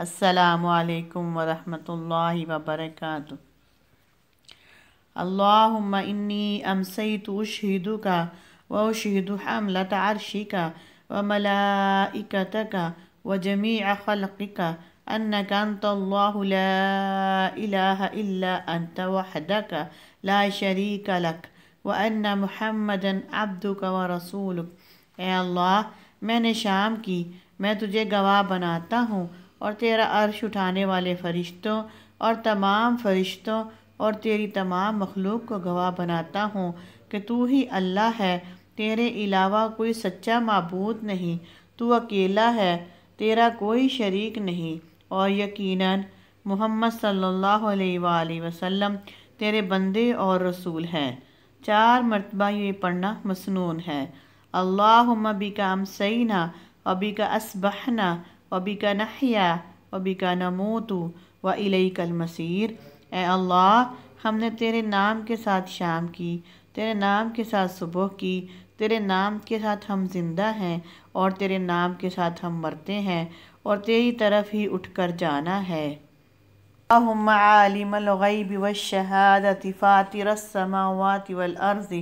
السلام عليكم ورحمة الله وبركاته اللهم إني أمسيت أشهدك وأشهد حملة عرشك وملائكتك وجميع خلقك أنك أنت الله لا إله إلا أنت وحدك لا شريك لك وأن محمدا عبدك ورسولك يا الله من شامكي شام کی میں تجھے گواہ بناتا ہوں اور تیرا عرش اٹھانے والے فرشتوں اور تمام فرشتوں اور تیری تمام مخلوق کو گواہ بناتا ہوں کہ تو ہی اللہ ہے تیرے علاوہ کوئی سچا معبود نہیں تو اکیلا ہے تیرا کوئی شریک نہیں اور یقیناً محمد صلی اللہ علیہ وآلہ وسلم تیرے بندے اور رسول ہیں چار مرتبہ یہ پڑھنا مسنون ہے اللہم بکا امسینا و بکا اسبحنا وب کا نہیہ وب کا نمو اے اللہ ہم نے تیرے نام کے ساتھ شام کی تیرے نام کے ساتھ صبح کی تیرے نام کے ساتھ ہم زندہ ہیں اور تیرے نام کے ساتھ ہم مرتے ہیں اور تیری طرف ہی اٹھ کر جانا ہے اللہم عالم الغیب والشہادت السماوات والارض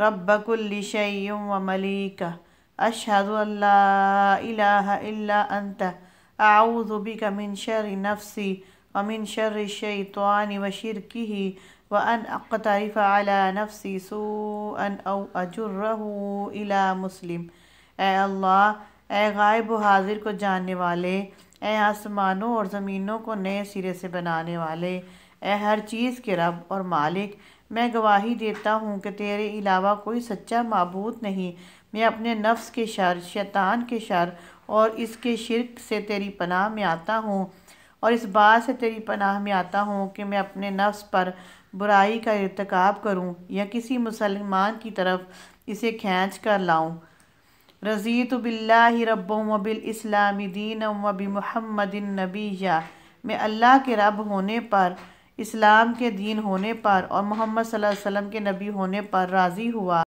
رب کل شیئ و ملیکہ اشہد اللہ الہ انت اعوذ اُذی من شر نفسی ومن شر الشیطان کی وان و انعقریف نفسی سوءا او اجرہ الی مسلم اے اللہ اے غائب و حاضر کو جاننے والے اے آسمانوں اور زمینوں کو نئے سرے سے بنانے والے اے ہر چیز کے رب اور مالک میں گواہی دیتا ہوں کہ تیرے علاوہ کوئی سچا معبود نہیں میں اپنے نفس کے شر شیطان کے شر اور اس کے شرک سے تیری پناہ میں آتا ہوں اور اس بات سے تیری پناہ میں آتا ہوں کہ میں اپنے نفس پر برائی کا ارتکاب کروں یا کسی مسلمان کی طرف اسے کھینچ کر لاؤں رضیت باللہ رب و بالاسلام دین بمحمد النبی یا میں اللہ کے رب ہونے پر اسلام کے دین ہونے پر اور محمد صلی اللہ علیہ وسلم کے نبی ہونے پر راضی ہوا